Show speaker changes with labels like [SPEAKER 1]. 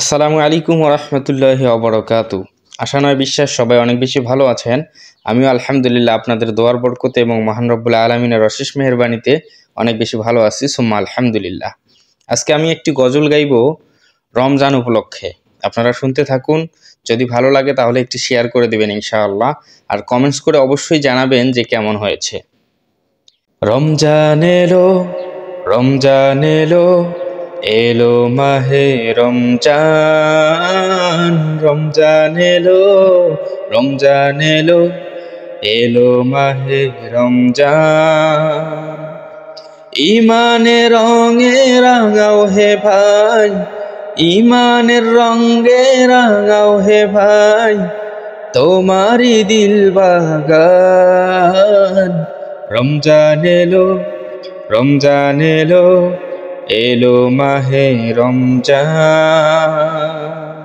[SPEAKER 1] আসসালামু আলাইকুম রহমতুল্লাহ অবরকাত আশা নয় বিশ্বাস সবাই অনেক বেশি ভালো আছেন আমিও আলহামদুলিল্লাহ আপনাদের দোয়ার বরকতে এবং মহান রব্বুল্লা আলমিনের অশেষ মেহরবানিতে অনেক বেশি ভালো আছি সোম্মা আলহামদুলিল্লাহ আজকে আমি একটি গজল গাইব রমজান উপলক্ষে আপনারা শুনতে থাকুন যদি ভালো লাগে তাহলে একটি শেয়ার করে দেবেন ইনশাআল্লাহ আর কমেন্টস করে অবশ্যই জানাবেন যে কেমন হয়েছে রমজান এলো
[SPEAKER 2] রমজান
[SPEAKER 1] এলো এলো
[SPEAKER 2] মাহে রমজান রমজান এলো রমজান এলো
[SPEAKER 3] এলো মাহে রমজান ইমানে রঙে রাঙাও হে ভাই ইমানের রঙে রাঙাও হে ভাই তোমারি দিল বাগান রমজান এলো
[SPEAKER 2] রমজান এলো এলো মাহে রমজান